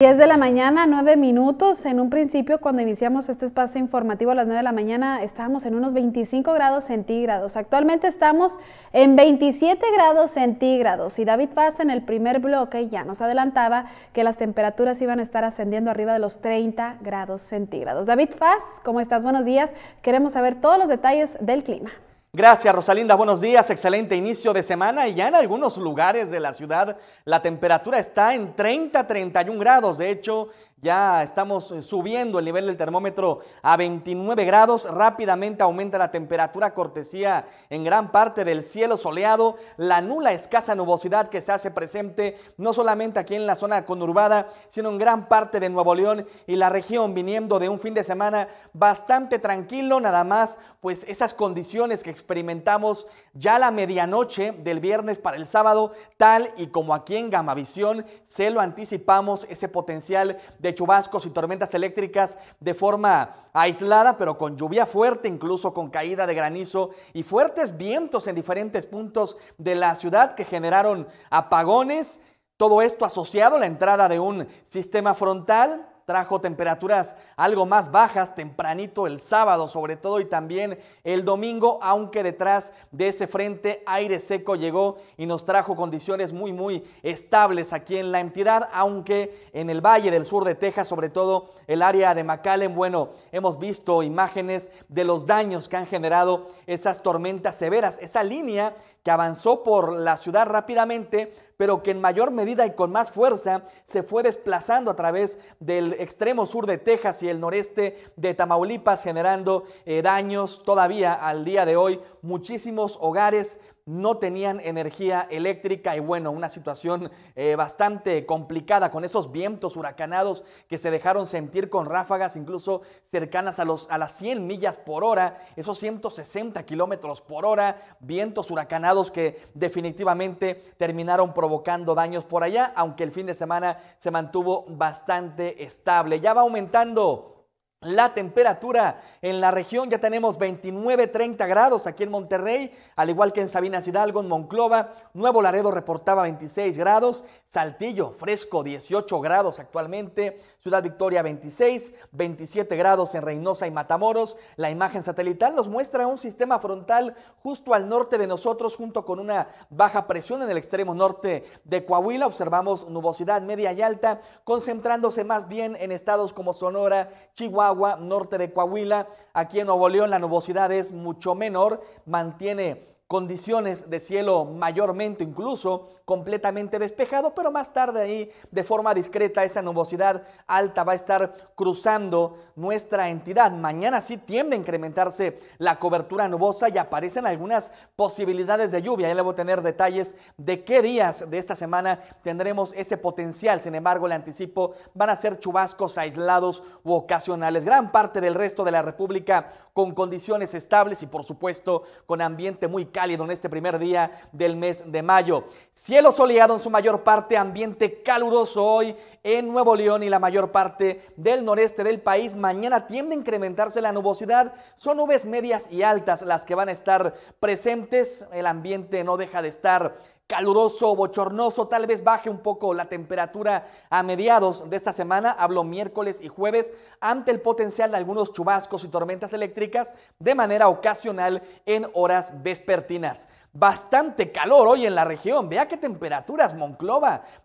10 de la mañana, 9 minutos. En un principio, cuando iniciamos este espacio informativo a las 9 de la mañana, estábamos en unos 25 grados centígrados. Actualmente estamos en 27 grados centígrados. Y David Paz en el primer bloque ya nos adelantaba que las temperaturas iban a estar ascendiendo arriba de los 30 grados centígrados. David Paz, ¿cómo estás? Buenos días. Queremos saber todos los detalles del clima. Gracias, Rosalinda. Buenos días. Excelente inicio de semana. Y ya en algunos lugares de la ciudad la temperatura está en 30, 31 grados. De hecho, ya estamos eh, subiendo el nivel del termómetro a 29 grados. Rápidamente aumenta la temperatura cortesía en gran parte del cielo soleado. La nula escasa nubosidad que se hace presente no solamente aquí en la zona conurbada, sino en gran parte de Nuevo León y la región, viniendo de un fin de semana bastante tranquilo. Nada más, pues esas condiciones que experimentamos ya la medianoche del viernes para el sábado, tal y como aquí en Gamavisión se lo anticipamos, ese potencial de de chubascos y tormentas eléctricas de forma aislada, pero con lluvia fuerte, incluso con caída de granizo y fuertes vientos en diferentes puntos de la ciudad que generaron apagones. Todo esto asociado a la entrada de un sistema frontal trajo temperaturas algo más bajas tempranito el sábado, sobre todo, y también el domingo, aunque detrás de ese frente aire seco llegó y nos trajo condiciones muy, muy estables aquí en la entidad, aunque en el valle del sur de Texas, sobre todo el área de McAllen, bueno, hemos visto imágenes de los daños que han generado esas tormentas severas, esa línea que avanzó por la ciudad rápidamente, pero que en mayor medida y con más fuerza se fue desplazando a través del extremo sur de Texas y el noreste de Tamaulipas, generando eh, daños todavía al día de hoy. Muchísimos hogares no tenían energía eléctrica y bueno, una situación eh, bastante complicada con esos vientos huracanados que se dejaron sentir con ráfagas incluso cercanas a, los, a las 100 millas por hora, esos 160 kilómetros por hora, vientos huracanados que definitivamente terminaron provocando daños por allá, aunque el fin de semana se mantuvo bastante estable. Ya va aumentando la temperatura en la región ya tenemos 29-30 grados aquí en Monterrey, al igual que en Sabinas Hidalgo, en Monclova, Nuevo Laredo reportaba 26 grados, Saltillo fresco 18 grados actualmente, Ciudad Victoria 26, 27 grados en Reynosa y Matamoros. La imagen satelital nos muestra un sistema frontal justo al norte de nosotros junto con una baja presión en el extremo norte de Coahuila. Observamos nubosidad media y alta, concentrándose más bien en estados como Sonora, Chihuahua, agua norte de Coahuila. Aquí en Nuevo León la nubosidad es mucho menor, mantiene condiciones de cielo mayormente incluso completamente despejado, pero más tarde ahí de forma discreta esa nubosidad alta va a estar cruzando nuestra entidad. Mañana sí tiende a incrementarse la cobertura nubosa y aparecen algunas posibilidades de lluvia. Ya le voy a tener detalles de qué días de esta semana tendremos ese potencial. Sin embargo, le anticipo, van a ser chubascos aislados u ocasionales. Gran parte del resto de la República con condiciones estables y por supuesto con ambiente muy cálido cálido en este primer día del mes de mayo. Cielo soleado en su mayor parte, ambiente caluroso hoy en Nuevo León y la mayor parte del noreste del país. Mañana tiende a incrementarse la nubosidad. Son nubes medias y altas las que van a estar presentes. El ambiente no deja de estar caluroso, bochornoso, tal vez baje un poco la temperatura a mediados de esta semana, hablo miércoles y jueves, ante el potencial de algunos chubascos y tormentas eléctricas de manera ocasional en horas vespertinas. Bastante calor hoy en la región, vea qué temperaturas, Monclova,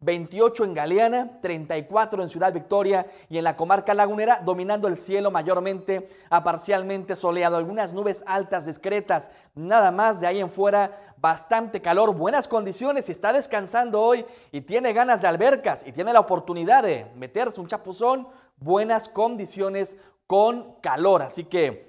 28 en Galeana, 34 en Ciudad Victoria y en la comarca lagunera, dominando el cielo mayormente a parcialmente soleado. Algunas nubes altas, discretas, nada más de ahí en fuera, bastante calor, buenas condiciones. Si está descansando hoy y tiene ganas de albercas y tiene la oportunidad de meterse un chapuzón, buenas condiciones con calor. Así que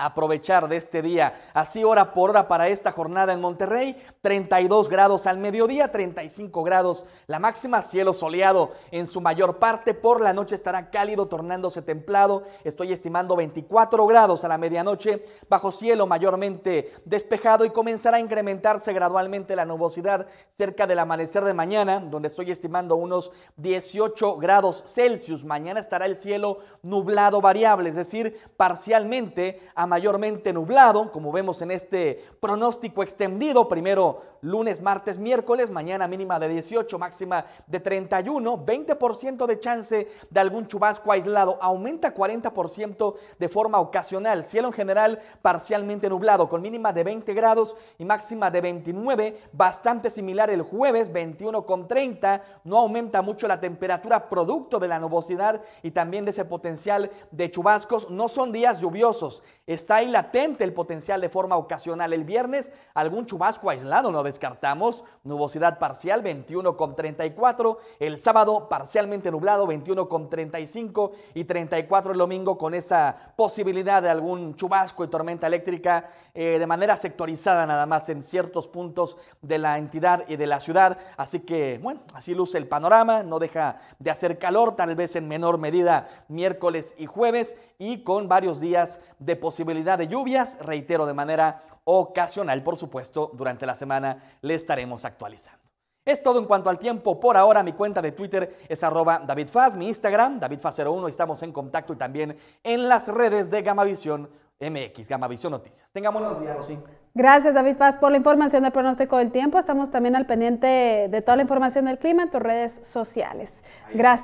aprovechar de este día. Así hora por hora para esta jornada en Monterrey, 32 grados al mediodía, 35 grados la máxima, cielo soleado en su mayor parte, por la noche estará cálido, tornándose templado, estoy estimando 24 grados a la medianoche, bajo cielo mayormente despejado y comenzará a incrementarse gradualmente la nubosidad cerca del amanecer de mañana, donde estoy estimando unos 18 grados Celsius. Mañana estará el cielo nublado variable, es decir, parcialmente a mayormente nublado, como vemos en este pronóstico extendido, primero lunes, martes, miércoles, mañana mínima de 18, máxima de 31, 20% de chance de algún chubasco aislado, aumenta 40% de forma ocasional, cielo en general parcialmente nublado, con mínima de 20 grados y máxima de 29, bastante similar el jueves, 21 con 30, no aumenta mucho la temperatura producto de la nubosidad y también de ese potencial de chubascos, no son días lluviosos, es está ahí latente el potencial de forma ocasional. El viernes algún chubasco aislado, no descartamos. Nubosidad parcial 21,34. El sábado parcialmente nublado 21,35 y 34 el domingo con esa posibilidad de algún chubasco y tormenta eléctrica eh, de manera sectorizada nada más en ciertos puntos de la entidad y de la ciudad. Así que bueno, así luce el panorama. No deja de hacer calor, tal vez en menor medida miércoles y jueves y con varios días de posibilidad posibilidad de lluvias, reitero, de manera ocasional, por supuesto, durante la semana le estaremos actualizando. Es todo en cuanto al tiempo. Por ahora, mi cuenta de Twitter es arroba DavidFaz, mi Instagram, DavidFaz01. Estamos en contacto y también en las redes de Gamavisión MX, Gamavisión Noticias. Tengamos buenos días, Rosy. Gracias, David Faz por la información del pronóstico del tiempo. Estamos también al pendiente de toda la información del clima en tus redes sociales. Gracias.